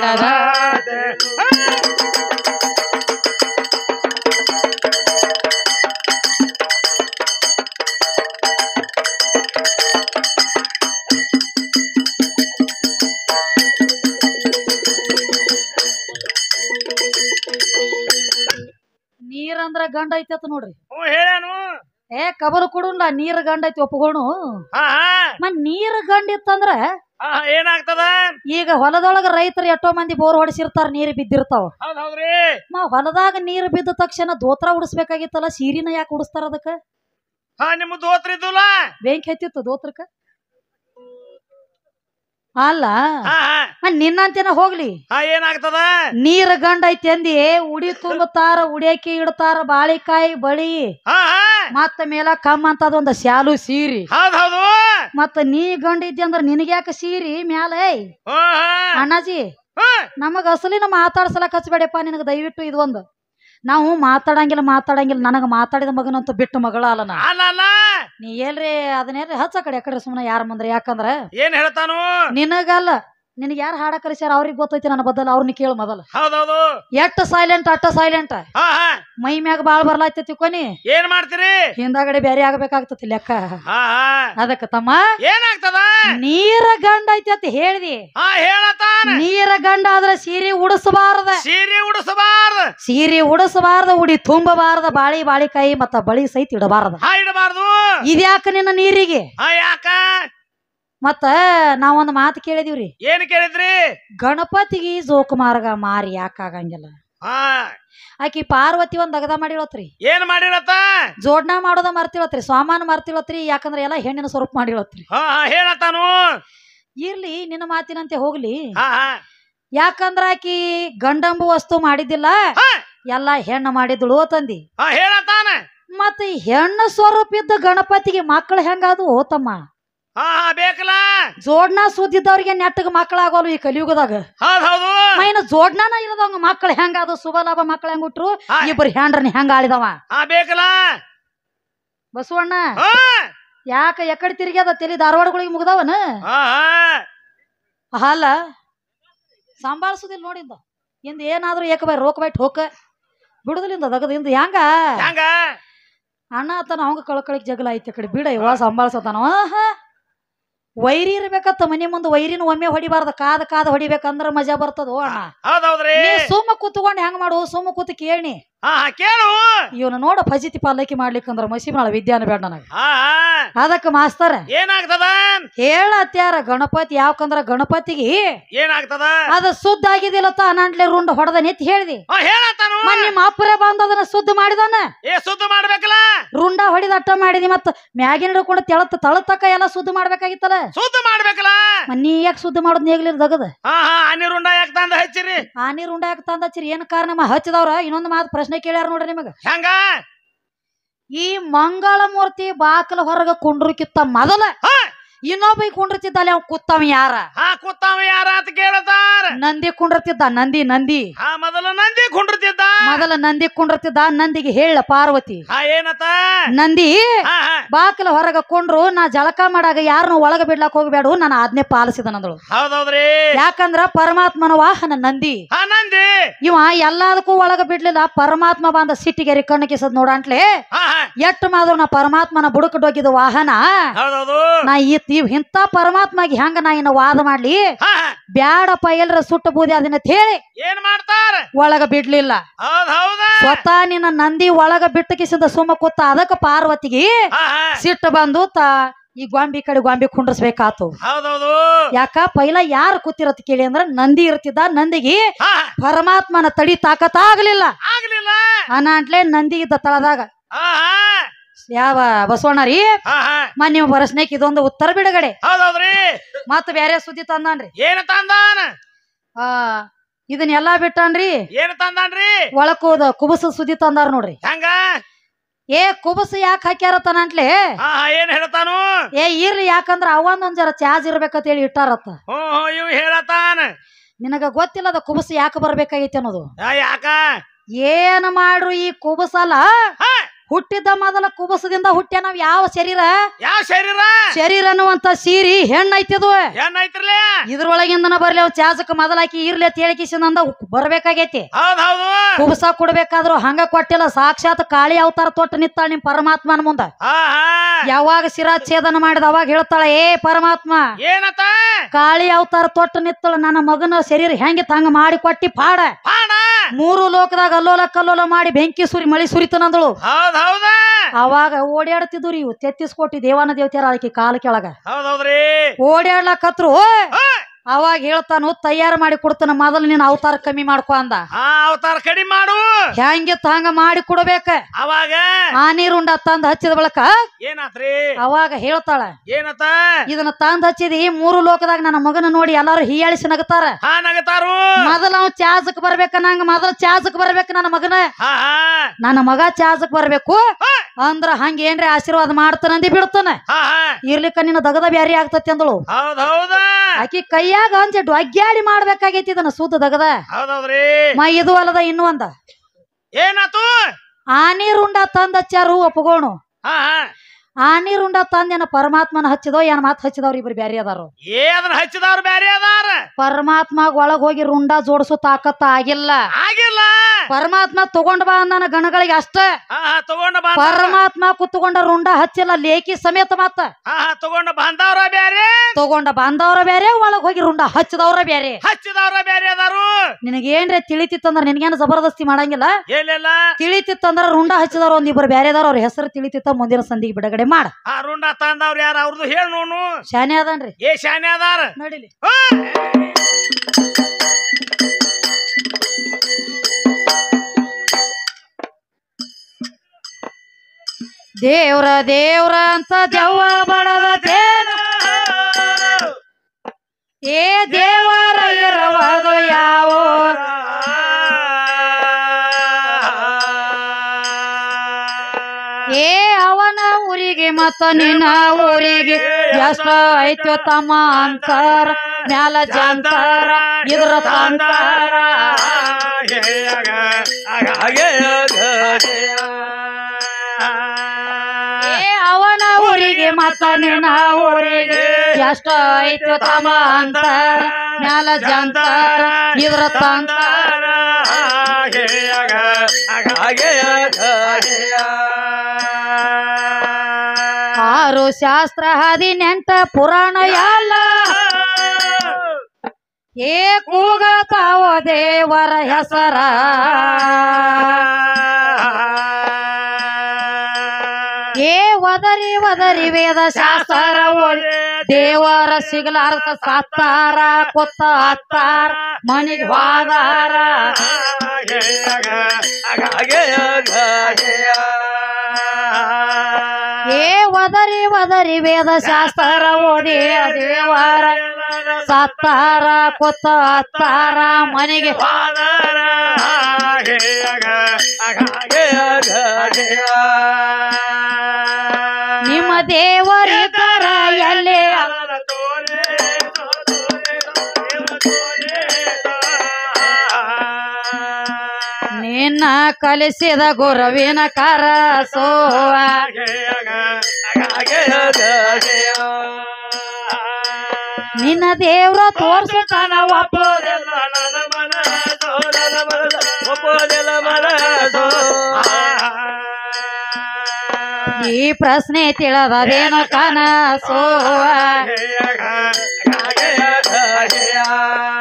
ನೀರ್ ಅಂದ್ರ ನೀರಂದ್ರ ಗಂಡ ಐತತ್ ನೋಡ್ರಿ ಏ ಕಬರು ಕೊಡುಲ್ಲ ನೀರ್ ಗಂಡ ಐತಿ ಒಪ್ಪಿಗೋಣು ಮತ್ ನೀರ್ ಗಂಡ ಇತ್ತಂದ್ರ ಏನಾಗ್ತದ ಈಗ ಹೊಲದೊಳಗ ರೈತರು ಎಷ್ಟೋ ಮಂದಿ ಬೋರ್ ಹೊಡಿಸಿರ್ತಾರ ನೀರ್ ಬಿದ್ದಿರ್ತಾವ ಮಾ ನಾವ್ ಹೊಲದಾಗ ನೀರ್ ಬಿದ್ದ ತಕ್ಷಣ ದೋತ್ರ ಉಡಿಸ್ಬೇಕಾಗಿತ್ತಲ್ಲ ಸೀರಿನ ಯಾಕೆ ಉಡಿಸ್ತಾರ ಅದಕ್ಕ ಹಾ ನಿಮ್ ದೋತ್ರ ಇದ್ದುಲ್ಲ ಬೆಂಕಿ ಹತ್ತಿತ್ತು ದೋತ್ರಕ್ಕ ಅಲ್ಲ ಹಾ ಹೋಗಲಿ ಹೋಗ್ಲಿ ಏನಾಗ್ತದ ನೀರ್ ಗಂಡ ಐತಿ ಅಂದಿ ಉಡಿ ತುಂಬತಾರ ಉಡಿಯಕಿ ಇಡ್ತಾರ ಬಾಳಿಕಾಯಿ ಬಳಿ ಮತ್ತ ಮೇಲ ಕಮ್ಮ ಅಂತ ಶಾಲು ಸ್ಯಾಲು ಸೀರಿ ಹೌದೌದು ಮತ್ತ ನೀ ಗಂಡ ಇದ್ದಿ ಅಂದ್ರ ನಿನಗ್ಯಾಕ ಸೀರಿ ಮ್ಯಾಲ ಅಣ್ಣಾಜಿ ನಮಗ ಅಸಲಿನ ಮಾತಾಡ್ಸಲ ಕಚ್ಬೇಡಪ್ಪ ನಿನಗ ದಯವಿಟ್ಟು ಇದು ಒಂದು ನಾವು ಮಾತಾಡಂಗಿಲ್ಲ ಮಾತಾಡಂಗಿಲ್ಲ ನನಗ ಮಾತಾಡಿದ ಮಗನಂತೂ ಬಿಟ್ಟು ಮಗಳ ಅಲ್ಲ ನೀ ಏನ್ರಿ ಅದನ್ನೇನ್ರಿ ಹಚ್ಚ ಕಡೆ ಕಡೆ ಸುಮ್ಮನೆ ಯಾರ ಮುಂದ್ರಿ ಯಾಕಂದ್ರ ಏನ್ ಹೇಳ್ತಾನು ನಿನಗಲ್ಲ ನಿನಗೆ ಯಾರು ಹಾಡ ಕಲಿಸ್ಯಾರ ಅವ್ರಿಗೆ ಗೊತ್ತೈತಿ ನನ್ನ ಬದಲು ಅವ್ರನ್ನ ಕೇಳು ಮೊದಲು ಎಷ್ಟು ಎಟ್ಟ ಸೈಲೆಂಟ್ ಅಟ್ಟ ಸೈಲೆಂಟ್ ಮೈ ಮ್ಯಾಗ ಬಾಳ್ ಬರ್ಲಾಯ್ತತಿ ಕೊನಿ ಏನ್ ಮಾಡ್ತೀರಿ ಹಿಂದಾಗಡೆ ಬ್ಯಾರೆ ಆಗ್ಬೇಕಾಗ್ತತಿ ಲೆಕ್ಕ ಹಾ ಅದಕ್ಕ ತಮ್ಮ ಏನಾಗ್ತದ ನೀರ ಗಂಡ ಐತಿ ಅಂತ ಹೇಳಿದಿ ನೀರ ಗಂಡ ಆದ್ರೆ ಸೀರೆ ಉಡಿಸಬಾರ್ದ ಸೀರೆ ಉಡಿಸಬಾರ್ದ ಸೀರೆ ಉಡಿಸಬಾರ್ದ ಉಡಿ ತುಂಬಬಾರದ ಬಾಳಿ ಬಾಳಿಕಾಯಿ ಮತ್ತ ಬಳಿ ಸಹಿತ ಇಡಬಾರದು ಇದ್ಯಾಕ ನಿನ್ನ ನೀರಿಗೆ ಯಾಕ ಮತ್ತ ನಾವೊಂದು ಮಾತು ಕೇಳಿದಿವ್ರಿ ಏನ್ ಕೇಳಿದ್ರಿ ಗಣಪತಿಗೆ ಜೋಕ್ ಮಾರ್ಗ ಮಾರಿ ಯಾಕಾಗಂಗಿಲ್ಲ ಆಕಿ ಪಾರ್ವತಿ ಒಂದ್ ಅಗದ ಮಾಡಿಳತ್ರಿ ಏನ್ ಮಾಡಿರತ್ತ ಜೋಡ್ನ ಮಾಡೋದ ಮರ್ತಿಳತ್ರಿ ಸಾಮಾನು ಮರ್ತಿಳತ್ರಿ ಯಾಕಂದ್ರೆ ಎಲ್ಲ ಹೆಣ್ಣಿನ ಸ್ವರೂಪ ಮಾಡಿಳತ್ರಿ ಹಾ ಹೇಳತ್ತಾನು ಇರ್ಲಿ ನಿನ್ನ ಮಾತಿನಂತೆ ಹೋಗ್ಲಿ ಯಾಕಂದ್ರ ಆಕಿ ಗಂಡಂಬು ವಸ್ತು ಮಾಡಿದ್ದಿಲ್ಲ ಹಾ. ಎಲ್ಲಾ ಹೆಣ್ಣು ಮಾಡಿದಳು ತಂದಿ ಹಾ ಮತ್ತ ಹೆಣ್ಣು ಸ್ವರೂಪ ಇದ್ದ ಗಣಪತಿಗೆ ಮಕ್ಕಳು ಹೆಂಗಾದು ಹೋತಮ್ಮ ಹಾ ಹಾ ಬೇಕಲ್ಲ ಜೋಡ್ನ ಸುದ್ದಿದ್ದವ್ರಿಗೆ ನೆಟ್ಟಗ ಮಕ್ಕಳಾಗೋಲು ಈ ಕಲಿಯುಗದಾಗ ಹೌದ್ ಹೌದು ಜೋಡ್ನಾನ ಮಕ್ಕಳು ಹೆಂಗ ಅದು ಸುಬಲಾಭ ಮಕ್ಕಳು ಹೆಂಗ ಉಟ್ರು ಇಬ್ಬರು ಹ್ಯಾಂಡ್ರನ್ ಹೆಂಗ ಆಳಿದವ ಬಸವಣ್ಣ ಯಾಕ ಎಕಡೆ ಅದ ತಲೆ ಧಾರವಾಡಗಳಿಗೆ ಮುಗ್ದವನ ಹಾ ಹಾ ಅಲ್ಲ ನೋಡಿಂದ ಇಂದ ಏನಾದ್ರೂ ಏಕ ಬೈ ರೋಕ ಬೈಟ್ ಹೋಕ ಬಿಡುದಿಲ್ಲಿಂದ ದಗದ ಇಂದ ಹೆಂಗ ಅಣ್ಣ ತನ ಅವಂಗ ಕಳಕಳಿಕೆ ಜಗಳ ಐತಿ ಕಡೆ ಬಿಡ ಇವ ಸಂಭಾಳಿಸತಾನ ವೈರಿ ಇರ್ಬೇಕತ್ತ ಮನೆ ಮುಂದೆ ವೈರಿನ ಒಮ್ಮೆ ಹೊಡಿಬಾರ್ದು ಕಾದ ಕಾದ ಹೊಡಿಬೇಕಂದ್ರ ಮಜಾ ಬರ್ತದ ಸುಮ್ಮ ಕುತ್ಕೊಂಡು ಹೆಂಗ್ ಮಾಡು ಸುಮ್ಮ ಕೂತ್ ಕೇಳಿ ಕೇಳು ಇವನು ನೋಡ ಫಜಿತಿ ಪಾಲಕಿ ಮಾಡ್ಲಿಕ್ಕಂದ್ರ ಮಸಿ ಮಾಡ ವಿದ್ಯಾನ ಬೇಡ ನನಗೆ ಅದಕ್ಕೆ ಮಾಸ್ತರ ಏನಾಗ್ತದ ಹೇಳತ್ಯಾರ ಗಣಪತಿ ಯಾವಕಂದ್ರ ಗಣಪತಿಗೆ ಏನಾಗ್ತದ ಅದ ಸುದ್ದ ಆಗಿದಿಲ್ಲ ತ ಅನಾಂಡ್ಲೆ ರುಂಡ ಹೊಡೆದ ನೆತ್ತಿ ಹೇಳ್ದಿ ಆ, ನಿಮ್ಮ ಅಪ್ಪರೇ ಬಂದ ಅದನ್ನ ಸುದ್ದ ಮಾಡಿದಾನ ಏ ಸುದ್ದ ಮಾಡ್ಬೇಕಲ್ಲ ರುಂಡ ಹೊಡಿದ ಅಟ್ಟ ಮಾಡಿದಿ ಮತ್ತ ಮ್ಯಾಗಿನ ಹಿಡ್ಕೊಂಡು ತೆಳತ್ತ ತಳತಕ್ಕ ಎಲ್ಲ ಸುದ್ದ ಮಾಡ್ಬೇಕಾಗಿತ್ತಲ್ಲ ಸುದ್ದ ಮಾಡ್ಬೇಕಲ್ಲ ನೀ ಯಾಕೆ ಸುದ್ದ ಮಾಡೋದ್ ನೀಗ್ಲಿರ್ ದಗದ ಆನಿ ರುಂಡ ಯಾಕೆ ತಂದ ಹಚ್ಚಿರಿ ಆನಿ ರುಂಡ ಯಾಕೆ ಹಚ್ಚಿರಿ ಏನ್ ಕಾರಣ ಹಚ್ಚದವ್ರ ಇನ್ನೊಂದು ಮಾತು ಪ್ರಶ್ನೆ ಪ್ರಶ್ನೆ ಕೇಳ್ಯಾರ ನೋಡ್ರಿ ನಿಮಗ ಹೆಂಗ ಈ ಮಂಗಳ ಮೂರ್ತಿ ಬಾಕಲ ಹೊರಗ ಕಿತ್ತ ಮೊದಲ ಇನ್ನೊಬ್ಬ ಅಲ್ಲಿ ಅವ್ ಕುತ್ತಾವ್ ಯಾರ ಹಾ ಯಾರ ಅಂತ ಕೇಳತಾರ ನಂದಿ ಕುಂಡ್ರತಿದ್ದ ನಂದಿ ನಂದಿ ಹಾ ಮೊದಲ ನಂದಿ ಕುಂಡ್ರತಿದ್ದ ಮೊದಲ ನಂದಿ ಕುಂಡ್ರತಿದ್ದ ನಂದಿಗೆ ಹೇಳ ಪಾರ್ವತಿ ಹಾ ಏನತ ನಂದಿ ಬಾಕಲ ಹೊರಗ ಕೊಂಡ್ರು ನಾ ಜಳಕ ಮಾಡಾಗ ಯಾರನ್ನು ಒಳಗ ಬಿಡ್ಲಾಕ್ ಹೋಗ್ಬೇಡು ನಾನು ಆಜ್ಞೆ ಪಾಲಿಸಿದ ನಂದಳು ಹೌದೌದ್ರಿ ಯಾಕಂದ್ರ ಪರಮಾತ್ಮನ ವಾಹನ ನಂದಿ ಹಾ ನಂದಿ ಇವ ಎಲ್ಲದಕ್ಕೂ ಒಳಗ ಬಿಡ್ಲಿಲ್ಲ ಪರಮಾತ್ಮ ಬಂದ ಸಿಟ್ಟಿಗೆರಿ ಕಣ್ಣು ಕಿಸದ್ ಎಷ್ಟು ಎಟ್ಟು ಮಾದ್ರು ನಾ ಪರಮಾತ್ಮನ ಬುಡಕ್ ಹೋಗಿದ್ ವಾಹನ ನಾ ಇಂತ ಪರಮಾತ್ಮಗೆ ಹೆಂಗ ನಾ ಇನ್ನ ವಾದ ಮಾಡ್ಲಿ ಬ್ಯಾಡಪ್ಪ ಎಲ್ರ ಸುಟ್ಟ ಬೂದಿ ಅದನ್ನ ಹೇಳಿ ಏನ್ ಮಾಡ್ತಾರ ಒಳಗ ಬಿಡ್ಲಿಲ್ಲ ಸ್ವತಃ ನಿನ್ನ ನಂದಿ ಒಳಗ ಬಿಟ್ಟ ಕಿಸಿದ ಕೂತ ಅದಕ್ಕ ಪಾರ್ವತಿಗೆ ಸಿಟ್ಟು ಬಂದು ತಾ ಈ ಗೊಂಬಿ ಕಡೆ ಗೊಂಬಿ ಕುಂಡ್ರಸ್ಬೇಕಾತು ಯಾಕ ಪೈಲ ಯಾರು ಕೂತಿರತ್ ಕೇಳಿ ಅಂದ್ರ ನಂದಿ ಇರ್ತಿದ್ದ ನಂದಿಗೆ ಪರಮಾತ್ಮನ ತಡಿ ತಾಕತ ಆಗ್ಲಿಲ್ಲ ಆಗ್ಲಿಲ್ಲ ಅನಾಂಟ್ಲೆ ನಂದಿ ಇದ್ದ ತಳದಾಗ ಯಾವ ಬಸವಣ್ಣ ರೀ ನೀವು ಬರಸ್ನೇಕ್ ಇದೊಂದು ಉತ್ತರ ಬಿಡುಗಡೆ ಮತ್ ಬೇರೆ ಸುದ್ದಿ ತಂದಾನ್ರಿ ಏನು ತಂದಾನ ಆ ಇದನ್ನೆಲ್ಲಾ ಬಿಟ್ಟಾನ್ರಿ ಏನ್ ತಂದಾನ್ರಿ ಒಳಕೋದ ಕುಬಸ ಸುದ್ದಿ ತಂದಾರ ನೋಡ್ರಿ ಹಂಗ ಏ ಕುಬಸು ಯಾಕೆ ಹಾಕ್ಯಾರ ತನಂಟ್ಲೆ ಏನ್ ಹೇಳತಾನು ಏ ಇರ್ಲಿ ಯಾಕಂದ್ರ ಅವ ಜರ ಚಾರ್ಜ್ ಇರ್ಬೇಕಂತ ಹೇಳಿ ಇಟ್ಟಾರತ್ತ ಹೇಳತಾನ ನಿನಗ ಗೊತ್ತಿಲ್ಲ ಅದ ಯಾಕೆ ಬರ್ಬೇಕಾಗೈತಿ ಅನ್ನೋದು ಯಾಕ ಏನ್ ಮಾಡ್ರು ಈ ಕುಬಸಲ್ಲ ಹುಟ್ಟಿದ ಮೊದಲ ಕುಬಸದಿಂದ ಹುಟ್ಟೆ ನಾವ್ ಯಾವ ಶರೀರ ಯಾವ ಶರೀರ ಶರೀರ ಅನ್ನುವಂತ ಸೀರಿ ಹೆಣ್ಣೈತಿದು ಏನೈತ್ರಲೆ ಇದ್ರೊಳಗಿಂದನ ಬರ್ಲಿ ಅವ್ ಚಾಚಕ ಮೊದಲಾಕಿ ಇರ್ಲಿ ಅಂತ ಬರ್ಬೇಕಾಗೈತಿ ಹೌದ್ ಕುಬಸ ಕೊಡ್ಬೇಕಾದ್ರು ಹಂಗ ಕೊಟ್ಟಿಲ್ಲ ಸಾಕ್ಷಾತ್ ಕಾಳಿ ಅವತಾರ ತೊಟ್ಟು ನಿಂತಾಳ ನಿಮ್ ಪರಮಾತ್ಮನ ಮುಂದ ಯಾವಾಗ ಶಿರಾಚ್ಛೇದನ ಮಾಡಿದ ಅವಾಗ ಹೇಳ್ತಾಳ ಏ ಪರಮಾತ್ಮ ಏನತ ಕಾಳಿ ಅವತಾರ ತೊಟ್ಟು ನಿತ್ತಳ ನನ್ನ ಮಗನ ಶರೀರ ಹೆಂಗೆ ಹಂಗ ಮಾಡಿ ಕೊಟ್ಟಿ ಪಾಡ ಮೂರು ಲೋಕದಾಗ ಅಲ್ಲೋಲ ಕಲ್ಲೋಲ ಮಾಡಿ ಬೆಂಕಿ ಸುರಿ ಮಳಿ ಸುರಿತನಂದಳು ಅವಾಗ ಓಡಾಡ್ತಿದ್ರು ಇವು ತೆತ್ತಿಸ್ಕೊಟ್ಟಿ ದೇವಾನ ದೇವತೆಯರ ಅದಕ್ಕೆ ಕಾಲ ಕೆಳಗ ಅವಾಗ ಹೇಳ್ತಾನು ತಯಾರು ಮಾಡಿ ಕೊಡ್ತಾನ ಮೊದಲು ನೀನು ಅವತಾರ ಕಮ್ಮಿ ಮಾಡ್ಕೊ ಅಂದ ಅವತಾರ ಕಡಿಮೆ ಮಾಡು ಹೆಂಗಿತ್ತು ಹಂಗ ಮಾಡಿ ಕೊಡ್ಬೇಕ ಅವಾಗ ಆ ನೀರುಂಡ ತಂದ್ ಹಚ್ಚಿದ ಬಳಕ ಏನಾತ್ರಿ ಅವಾಗ ಹೇಳ್ತಾಳ ಏನತ ಇದನ್ನ ತಂದ್ ಹಚ್ಚಿದಿ ಈ ಮೂರು ಲೋಕದಾಗ ನನ್ನ ಮಗನ ನೋಡಿ ಎಲ್ಲಾರು ಹೀಯಾಳಿಸಿ ನಗತಾರ ಹಾ ನಗತಾರು ಮೊದಲ ಅವ್ ಚಾಜಕ್ ಬರ್ಬೇಕ ನಂಗ ಮೊದಲ ಚಾಜಕ್ ಬರ್ಬೇಕು ನನ್ನ ಮಗನ ನನ್ನ ಮಗ ಚಾಜಕ್ ಬರ್ಬೇಕು ಅಂದ್ರ ಹಂಗ ಏನ್ರಿ ಆಶೀರ್ವಾದ ಮಾಡ್ತಾನಂದಿ ಬಿಡ್ತಾನ ಇರ್ಲಿಕ್ಕ ನಿನ್ನ ದಗದ ಬ್ಯಾರಿ ಆಗ್ತತಿ ಅಂದಳು ಹೌದ್ ಕೈ ಕೈಯಾಗ ಅಂಜೆ ಡೊಗ್ಗ್ಯಾಡಿ ಮಾಡ್ಬೇಕಾಗೈತಿ ಇದನ್ನ ಸೂತ ದಗದ ಮ ಇದು ಅಲ್ಲದ ಇನ್ನು ಒಂದ ಏನಾತು ಆನಿ ರುಂಡ ತಂದ ಚಾರು ಒಪ್ಪಗೋಣು ಆನಿ ರುಂಡ ತಂದ ಏನ ಪರಮಾತ್ಮನ ಹಚ್ಚಿದೋ ಏನ್ ಮಾತ್ ಹಚ್ಚಿದವ್ರ ಇಬ್ರು ಬ್ಯಾರಿ ಅದಾರು ಏ ಅದನ್ನ ಹಚ್ಚಿದವ್ರು ಬ್ಯಾರಿ ಅದಾರ ಪರಮಾತ್ಮ ಒಳಗ್ ಹೋಗಿ ರುಂಡ ಜೋಡಿಸೋ ತಾಕತ್ತ ಆಗಿಲ್ಲ ಆಗಿಲ್ಲ ಪರಮಾತ್ಮ ತಗೊಂಡ್ ಬಾ ನನ್ನ ಗಣಗಳಿಗೆ ಅಷ್ಟ ತಗೊಂಡ ಬಾ ಪರಮಾತ್ಮ ಕುತ್ಕೊಂಡ ರುಂಡ ಹಚ್ಚಿಲ್ಲ ಲೇಖಿ ಸಮೇತ ಮತ್ತ ತಗೊಂಡ ಬಾಂಧವ್ರ ಬ್ಯಾರೆ ತಗೊಂಡ ಬಾಂಧವ್ರ ಬೇರೆ ಒಳಗ್ ಹೋಗಿ ರುಂಡ ಹಚ್ಚದವ್ರ ಬ್ಯಾರೆ ಹಚ್ಚದವ್ರ ಬ್ಯಾರೆ ಅದಾರು ನಿನಗೇನ್ರಿ ತಿಳಿತಿತ್ತಂದ್ರ ನಿನಗೇನು ಜಬರ್ದಸ್ತಿ ಮಾಡಂಗಿಲ್ಲ ಏನಿಲ್ಲ ತಿಳಿತಿತ್ತಂದ್ರ ರುಂಡ ಹಚ್ಚಿದವ್ರ ಒಂದಿಬ್ರು ಅದಾರ ಅವ್ರ ಹೆಸರು ತಿಳಿತಿತ್ತ ಮುಂದಿನ ಸಂದಿಗೆ ಬಿಡುಗಡೆ ಮಾಡ ರುಂಡ ತಂದವ್ರ ಯಾರ ಅವ್ರದ್ದು ಹೇಳ ನೋನು ಶಾನೆ ಅದಾನ್ರಿ ಏ ಶಾನೆ ಅದಾರ ನಡಿಲಿ ದೇವ್ರ ದೇವ್ರ ಅಂತ ದೆವ್ವ ಬಡದ ಏ ದೇವರ ಇರವದು ಯಾವ ಏ ಅವನ ಊರಿಗೆ ಮತ್ತ ನಿನ್ನ ಊರಿಗೆ ಎಷ್ಟ ಐತೋ ತಮ್ಮ ಅಂತಾರ ಮ್ಯಾಲ ಜಾಂತಾರ ಇದ್ರ ತಾಂತಾರ ಮಾತಾನೆ ನಾವು ಊರಿಗೆ ಎಷ್ಟ ಐತಿ ತಮ ಅಂತ ಮ್ಯಾಲ ಜಂತಾರ ಇದ್ರ ಆರು ಶಾಸ್ತ್ರ ಹದಿನೆಂಟ ಪುರಾಣ ಎಲ್ಲ ಏ ತಾವ ದೇವರ ಹೆಸರ ಒದರಿ ಒದರಿ ವೇದ ಶಾಸ್ತ್ರ ದೇವರ ಸಿಗಲಾರ್ದ ಸತ್ತಾರ ಕೊತ್ತ ಹತ್ತಾರ ಮನಿಗೆ ವಾದಾರ ಏ ಒದರಿ ಒದರಿ ವೇದ ಶಾಸ್ತ್ರ ಓದಿ ದೇವರ ಸತ್ತಾರ ಕೊತ್ತ ಹತ್ತಾರ ಮನೆಗೆ ಹೋದಾರ ದೇವರ ತರ ನಿನ್ನ ಕಲಿಸಿದ ಗುರುವಿನ ಸೋವ ನಿನ್ನ ದೇವ್ರ ತೋರ್ಸ ತನ ವಾಪ ಈ ಪ್ರಶ್ನೆ ತಿಳಿದೇನು ಕನಸೋ